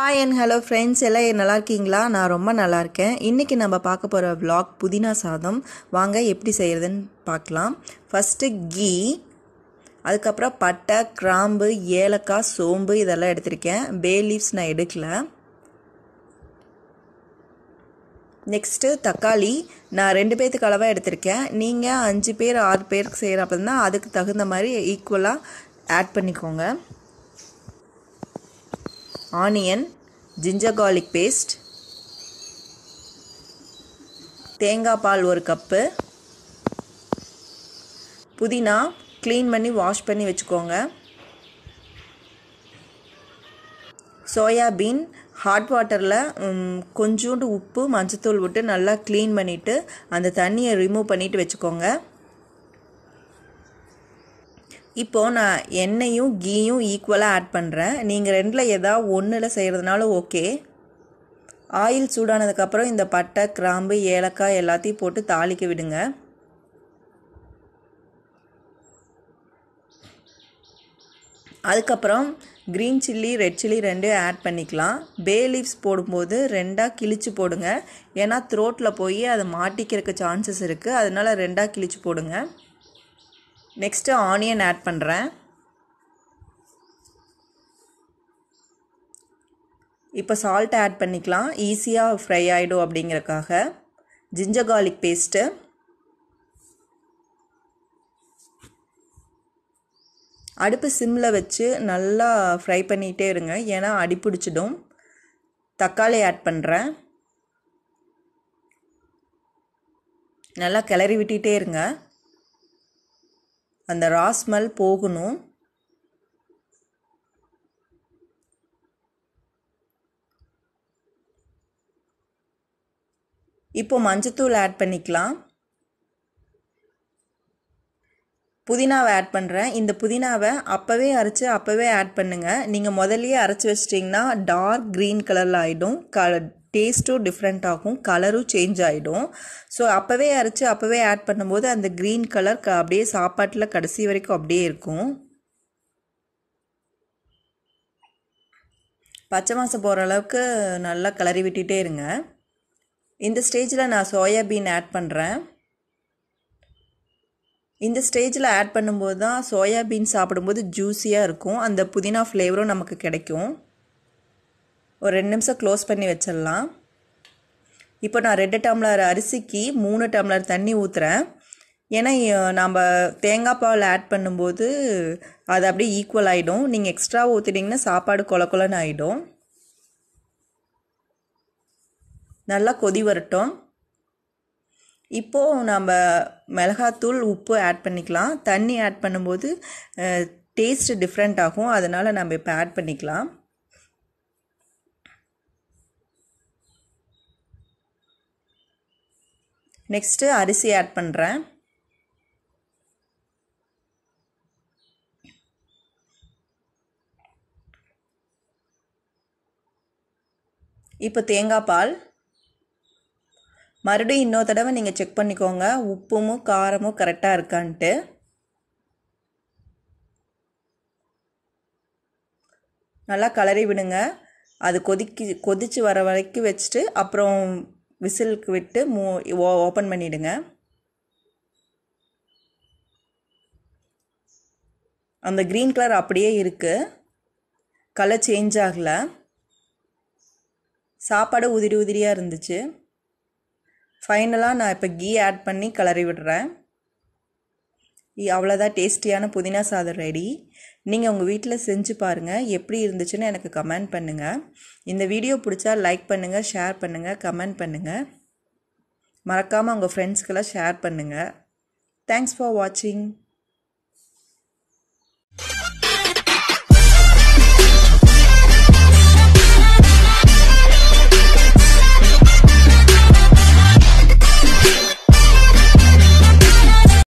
hi and hello friends எல்லாம் நல்லா இருக்கீங்களா நான் ரொம்ப நல்லா இருக்கேன் இன்றைக்கி நம்ம பார்க்க போகிற வ்ளாக் புதினா சாதம் வாங்க எப்படி செய்கிறதுன்னு பார்க்கலாம் ஃபஸ்ட்டு கீ அதுக்கப்புறம் பட்டை கிராம்பு ஏலக்காய் சோம்பு இதெல்லாம் எடுத்திருக்கேன் பே லீவ்ஸ் நான் எடுக்கல நெக்ஸ்ட்டு தக்காளி நான் ரெண்டு பேர்த்துக்கு அளவாக எடுத்திருக்கேன் நீங்கள் அஞ்சு பேர் ஆறு பேருக்கு செய்கிற அதுக்கு தகுந்த மாதிரி ஈக்குவலாக ஆட் பண்ணிக்கோங்க ஆனியன் ஜிஞ்சர் கார்லிக் பேஸ்ட் தேங்காய் பால் ஒரு கப்பு புதினா க்ளீன் பண்ணி வாஷ் பண்ணி வச்சுக்கோங்க சோயாபீன் ஹாட் வாட்டரில் கொஞ்சோண்டு உப்பு மஞ்சத்தூள் விட்டு நல்லா க்ளீன் பண்ணிவிட்டு அந்த தண்ணியை ரிமூவ் பண்ணிவிட்டு வச்சுக்கோங்க இப்போது நான் எண்ணெயும் கீயும் ஈக்குவலாக ஆட் பண்ணுறேன் நீங்கள் ரெண்டில் ஏதாவது ஒன்றில் செய்கிறதுனால ஓகே ஆயில் சூடானதுக்கப்புறம் இந்த பட்டை கிராம்பு ஏலக்காய் எல்லாத்தையும் போட்டு தாளிக்க விடுங்க அதுக்கப்புறம் க்ரீன் சில்லி ரெட் சில்லி ரெண்டும் ஆட் பண்ணிக்கலாம் பே லீவ்ஸ் போடும்போது ரெண்டாக கிழிச்சு போடுங்க ஏன்னா த்ரோட்டில் போய் அதை மாட்டிக்கிறதுக்கு சான்சஸ் இருக்குது அதனால் ரெண்டாக கிழிச்சு போடுங்க நெக்ஸ்ட்டு ஆனியன் ஆட் பண்ணுறேன் இப்போ சால்ட் ஆட் பண்ணிக்கலாம் ஈஸியாக ஃப்ரை ஆகிடும் அப்படிங்கிறக்காக ஜிஞ்சர் கார்லிக் பேஸ்ட்டு அடுப்பு சிம்மில் வச்சு நல்லா ஃப்ரை பண்ணிகிட்டே இருங்க ஏன்னா அடி பிடிச்சிடும் தக்காளி ஆட் பண்ணுறேன் நல்லா கிளறி விட்டுகிட்டே இருங்க அந்த ராஸ்மல் போகணும் இப்போ மஞ்சத்தூள் ஆட் பண்ணிக்கலாம் புதினாவை ஆட் பண்ணுறேன் இந்த புதினாவை அப்போவே அரைச்சி அப்போவே ஆட் பண்ணுங்கள் நீங்கள் முதல்லையே அரைச்சி வச்சிட்டிங்கன்னா டார்க் க்ரீன் கலரில் ஆகிடும் க டேஸ்ட்டும் டிஃப்ரெண்ட் ஆகும் கலரும் சேஞ்ச் ஆகிடும் ஸோ அப்போவே அரைச்சி அப்போவே ஆட் பண்ணும்போது அந்த க்ரீன் கலர் க அப்படியே சாப்பாட்டில் கடைசி வரைக்கும் அப்படியே இருக்கும் பச்சை மாதம் போகிற அளவுக்கு நல்லா கலரி விட்டுட்டே இருங்க இந்த ஸ்டேஜில் நான் சோயாபீன் ஆட் பண்ணுறேன் இந்த ஸ்டேஜில் ஆட் பண்ணும்போது தான் சோயாபீன் சாப்பிடும்போது ஜூஸியாக இருக்கும் அந்த புதினா ஃப்ளேவரும் நமக்கு கிடைக்கும் ஒரு ரெண்டு நிமிஷம் க்ளோஸ் பண்ணி வச்சிடலாம் இப்போ நான் ரெண்டு டம்ளர் அரிசிக்கு மூணு டம்ளர் தண்ணி ஊற்றுறேன் ஏன்னா நம்ம தேங்காய் பால் ஆட் பண்ணும்போது அது அப்படியே ஈக்குவல் ஆகிடும் நீங்கள் எக்ஸ்ட்ரா ஊற்றிட்டிங்கன்னா சாப்பாடு கொல கொலன்னு ஆகிடும் நல்லா கொதி வரட்டும் இப்போது நம்ம மிளகாத்தூள் உப்பு ஆட் பண்ணிக்கலாம் தண்ணி ஆட் பண்ணும்போது டேஸ்ட்டு டிஃப்ரெண்ட் ஆகும் அதனால் நம்ம இப்போ ஆட் பண்ணிக்கலாம் நெக்ஸ்ட்டு அரிசி ஆட் பண்ணுறேன் இப்போ தேங்காய் பால் மறுபடியும் இன்னொரு தடவை நீங்கள் செக் பண்ணிக்கோங்க உப்பும் காரமும் கரெக்டாக இருக்கான்ட்டு நல்லா கலரி விடுங்க அது கொதிக்கி கொதித்து வர வரைக்கும் வச்சுட்டு அப்புறம் விசிலுக்கு விட்டு மூ ஓப்பன் பண்ணிவிடுங்க அந்த க்ரீன் கலர் அப்படியே இருக்குது கலர் சேஞ்ச் ஆகலை சாப்பாடு உதிரி உதிரியாக இருந்துச்சு ஃபைனலாக நான் இப்போ கீ ஆட் பண்ணி கலரி விடுறேன் அவ்வளோதான் டேஸ்டியான புதினா சாதம் ரெடி நீங்கள் உங்கள் வீட்டில் செஞ்சு பாருங்கள் எப்படி இருந்துச்சுன்னு எனக்கு கமெண்ட் பண்ணுங்கள் இந்த வீடியோ பிடிச்சா லைக் பண்ணுங்கள் ஷேர் பண்ணுங்கள் கமெண்ட் பண்ணுங்கள் மறக்காமல் உங்கள் ஃப்ரெண்ட்ஸ்க்கெல்லாம் ஷேர் பண்ணுங்கள் தேங்க்ஸ் ஃபார் வாட்சிங்